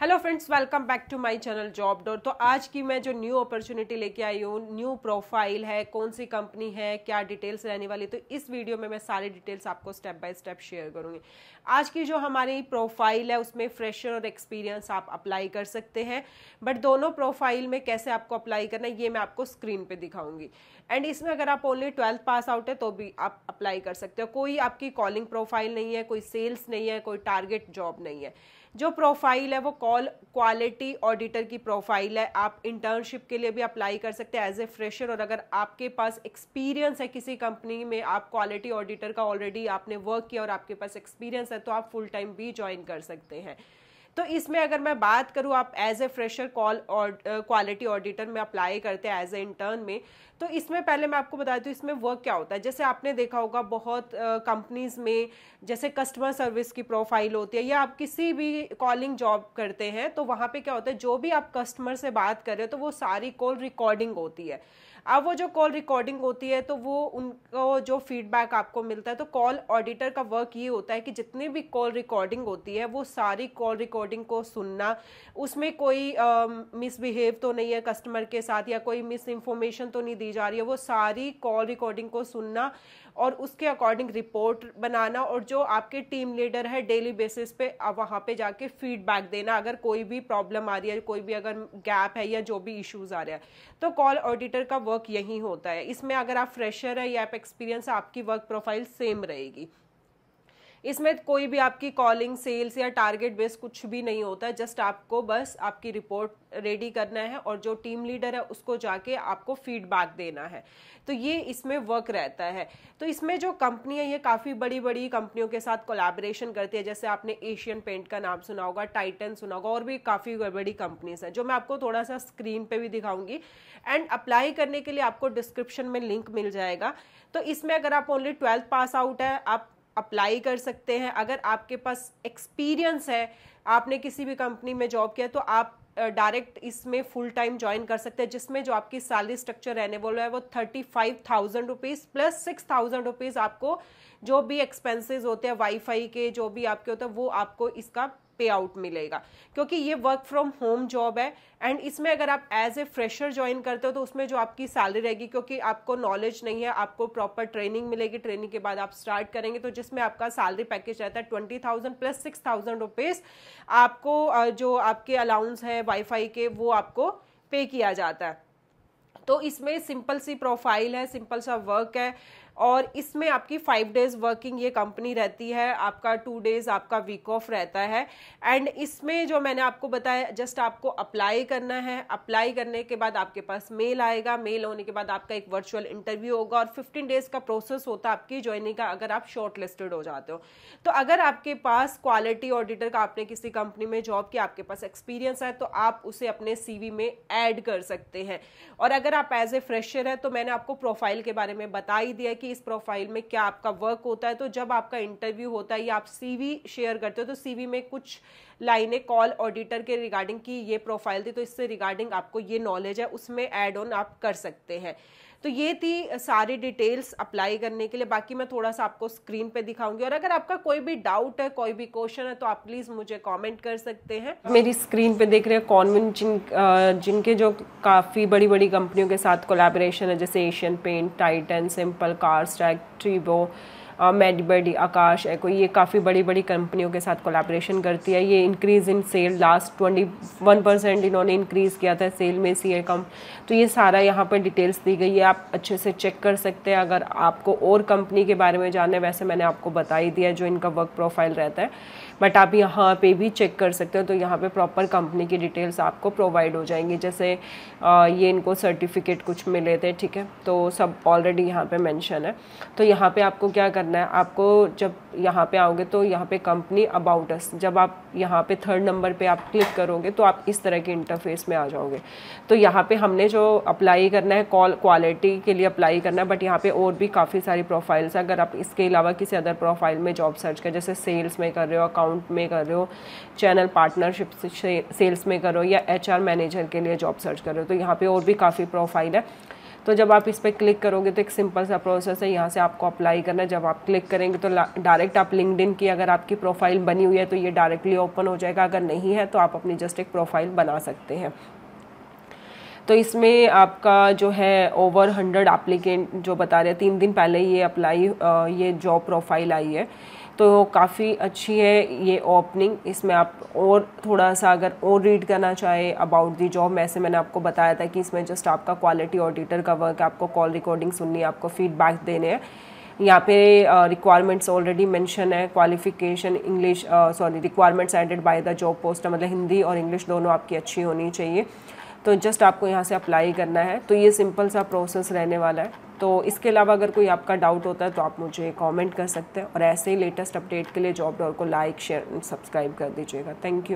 hello friends welcome back to my channel job door तो आज की मैं जो न्यू अपॉर्चुनिटी लेके आई हूँ न्यू प्रोफाइल है कौन सी कंपनी है क्या डिटेल्स रहने वाली तो इस वीडियो में मैं सारी डिटेल्स आपको स्टेप बाय स्टेप शेयर करूँगी आज की जो हमारी प्रोफाइल है उसमें फ्रेशर और एक्सपीरियंस आप अप्लाई कर सकते हैं बट दोनों प्रोफाइल में कैसे आपको अप्लाई करना है ये मैं आपको स्क्रीन पर दिखाऊंगी एंड इसमें अगर आप ओनली ट्वेल्थ पास आउट है तो भी आप अप्लाई कर सकते हो कोई आपकी कॉलिंग प्रोफाइल नहीं है कोई सेल्स नहीं है कोई टारगेट जॉब नहीं है जो प्रोफाइल है वो कॉल क्वालिटी ऑडिटर की प्रोफाइल है आप इंटर्नशिप के लिए भी अप्लाई कर सकते हैं एज ए फ्रेशर और अगर आपके पास एक्सपीरियंस है किसी कंपनी में आप क्वालिटी ऑडिटर का ऑलरेडी आपने वर्क किया और आपके पास एक्सपीरियंस है तो आप फुल टाइम भी ज्वाइन कर सकते हैं तो इसमें अगर मैं बात करूं आप as a fresher call quality auditor में अप्लाई करते हैं एज ए इंटर्न में तो इसमें पहले मैं आपको बता दूँ इसमें वर्क क्या होता है जैसे आपने देखा होगा बहुत कंपनीज़ में जैसे कस्टमर सर्विस की प्रोफाइल होती है या आप किसी भी कॉलिंग जॉब करते हैं तो वहाँ पे क्या होता है जो भी आप कस्टमर से बात कर रहे हो तो वो सारी कॉल रिकॉर्डिंग होती है अब वो जो कॉल रिकॉर्डिंग होती है तो वो उनको जो फीडबैक आपको मिलता है तो कॉल ऑडिटर का वर्क ये होता है कि जितनी भी कॉल रिकॉर्डिंग होती है वो सारी कॉल रिकॉर्डिंग को सुनना उसमें कोई मिसबिहेव तो नहीं है कस्टमर के साथ या कोई मिस इन्फॉर्मेशन तो नहीं दी दी जा रही है वो सारी कॉल रिकॉर्डिंग को सुनना और उसके अकॉर्डिंग रिपोर्ट बनाना और जो आपके टीम लीडर है डेली बेसिस पे वहाँ पे जाके फीडबैक देना अगर कोई भी प्रॉब्लम आ रही है कोई भी अगर गैप है या जो भी इश्यूज आ रहे हैं तो कॉल ऑडिटर का वर्क यही होता है इसमें अगर आप फ्रेशर है या आप एक्सपीरियंस आपकी वर्क प्रोफाइल सेम रहेगी इसमें कोई भी आपकी कॉलिंग सेल्स या टारगेट बेस कुछ भी नहीं होता है जस्ट आपको बस आपकी रिपोर्ट रेडी करना है और जो टीम लीडर है उसको जाके आपको फीडबैक देना है तो ये इसमें वर्क रहता है तो इसमें जो कंपनी है ये काफ़ी बड़ी बड़ी कंपनियों के साथ कोलैबोरेशन करती है जैसे आपने एशियन पेंट का नाम सुना होगा टाइटन सुना होगा और भी काफ़ी बड़ी कंपनीज हैं जो मैं आपको थोड़ा सा स्क्रीन पे भी दिखाऊंगी एंड अप्लाई करने के लिए आपको डिस्क्रिप्शन में लिंक मिल जाएगा तो इसमें अगर आप ओनली ट्वेल्थ पास आउट है आप अप्लाई कर सकते हैं अगर आपके पास एक्सपीरियंस है आपने किसी भी कंपनी में जॉब किया तो आप डायरेक्ट इसमें फुल टाइम ज्वाइन कर सकते हैं जिसमें जो आपकी सैलरी स्ट्रक्चर रहने वाला है वो thirty five thousand rupees plus six thousand rupees आपको जो भी एक्सपेंसेस होते हैं वाईफाई के जो भी आपके होते हैं वो आपको इसका पे आउट मिलेगा क्योंकि ये वर्क फ्रॉम होम जॉब है एंड इसमें अगर आप एज ए फ्रेशर ज्वाइन करते हो तो उसमें जो आपकी सैलरी रहेगी क्योंकि आपको नॉलेज नहीं है आपको प्रॉपर ट्रेनिंग मिलेगी ट्रेनिंग के बाद आप स्टार्ट करेंगे तो जिसमें आपका सैलरी पैकेज रहता है twenty thousand plus six thousand rupees आपको जो आपके अलाउंस है वाईफाई के वो आपको पे किया जाता है तो इसमें सिंपल सी प्रोफाइल है सिंपल सा वर्क है और इसमें आपकी फाइव डेज वर्किंग ये कंपनी रहती है आपका टू डेज आपका वीक ऑफ रहता है एंड इसमें जो मैंने आपको बताया जस्ट आपको अप्लाई करना है अप्लाई करने के बाद आपके पास मेल आएगा मेल होने के बाद आपका एक वर्चुअल इंटरव्यू होगा और फिफ्टीन डेज का प्रोसेस होता है आपकी ज्वाइनिंग का अगर आप शॉर्ट लिस्टेड हो जाते हो तो अगर आपके पास क्वालिटी ऑडिटर का आपने किसी कंपनी में जॉब किया आपके पास एक्सपीरियंस है तो आप उसे अपने सी में एड कर सकते हैं और अगर आप एज ए फ्रेशर है तो मैंने आपको प्रोफाइल के बारे में बता ही दिया कि कि इस प्रोफाइल में क्या आपका वर्क होता है तो जब आपका इंटरव्यू होता है या आप सीवी शेयर करते हो तो सीवी में कुछ लाइनें कॉल ऑडिटर के रिगार्डिंग की ये प्रोफाइल थी तो इससे रिगार्डिंग आपको ये नॉलेज है उसमें एड ऑन आप कर सकते हैं तो ये थी सारी डिटेल्स अप्लाई करने के लिए बाकी मैं थोड़ा सा आपको स्क्रीन पे दिखाऊंगी और अगर आपका कोई भी डाउट है कोई भी क्वेश्चन है तो आप प्लीज़ मुझे कमेंट कर सकते हैं मेरी स्क्रीन पे देख रहे हैं कॉन्विन जिन जिनके जो काफ़ी बड़ी बड़ी कंपनियों के साथ कोलैबोरेशन है जैसे Asian paint Titan simple car Star Trek, Tribo, मेडबेड आकाश एको ये काफ़ी बड़ी बड़ी कंपनियों के साथ कोलाब्रेशन करती है ये increase in sale last twenty one percent इन्होंने इंक्रीज़ किया था सेल में सी कम तो ये सारा यहाँ पर डिटेल्स दी गई है आप अच्छे से चेक कर सकते हैं अगर आपको और कंपनी के बारे में जानना है वैसे मैंने आपको बता ही दिया जो इनका वर्क प्रोफाइल रहता है बट आप यहाँ पर भी चेक कर सकते हो तो यहाँ पर प्रॉपर कंपनी की डिटेल्स आपको प्रोवाइड हो जाएंगी जैसे ये इनको सर्टिफिकेट कुछ मिले थे ठीक है तो सब ऑलरेडी यहाँ पर मैंशन है तो यहाँ पर आपको क्या करना है आपको जब यहाँ पे आओगे तो यहाँ पे कंपनी अबाउट अस जब आप यहाँ पे थर्ड नंबर पे आप क्लिक करोगे तो आप इस तरह के इंटरफेस में आ जाओगे तो यहाँ पे हमने जो अप्लाई करना है कॉल क्वालिटी के लिए अप्लाई करना है बट यहाँ पे और भी काफ़ी सारी प्रोफाइल्स अगर आप इसके अलावा किसी अदर प्रोफाइल में जॉब सर्च कर जैसे सेल्स में कर रहे हो अकाउंट में कर रहे हो चैनल पार्टनरशिप सेल्स में करो या एच मैनेजर के लिए जॉब सर्च कर रहे हो तो यहाँ पर और भी काफ़ी प्रोफाइल है तो जब आप इस पर क्लिक करोगे तो एक सिंपल सा प्रोसेस है यहाँ से आपको अप्लाई करना है जब आप क्लिक करेंगे तो डायरेक्ट आप लिंकड की अगर आपकी प्रोफाइल बनी हुई है तो ये डायरेक्टली ओपन हो जाएगा अगर नहीं है तो आप अपनी जस्ट एक प्रोफाइल बना सकते हैं तो इसमें आपका जो है ओवर हंड्रेड एप्लीकेंट जो बता रहे हैं तीन दिन पहले ये अप्लाई ये जॉब प्रोफाइल आई है तो काफ़ी अच्छी है ये ओपनिंग इसमें आप और थोड़ा सा अगर और रीड करना चाहे अबाउट दी जॉब में से मैंने आपको बताया था कि इसमें जस्ट आपका क्वालिटी ऑडिटर का वर्क आपको कॉल रिकॉर्डिंग सुननी है आपको फीडबैक देने हैं यहाँ पे रिक्वायरमेंट्स ऑलरेडी मेंशन है qualification English sorry requirements added by the job post मतलब हिंदी और इंग्लिश दोनों आपकी अच्छी होनी चाहिए तो जस्ट आपको यहाँ से अप्लाई करना है तो ये सिंपल सा प्रोसेस रहने वाला है तो इसके अलावा अगर कोई आपका डाउट होता है तो आप मुझे कमेंट कर सकते हैं और ऐसे ही लेटेस्ट अपडेट के लिए जॉब डॉर को लाइक शेयर एंड सब्सक्राइब कर दीजिएगा थैंक यू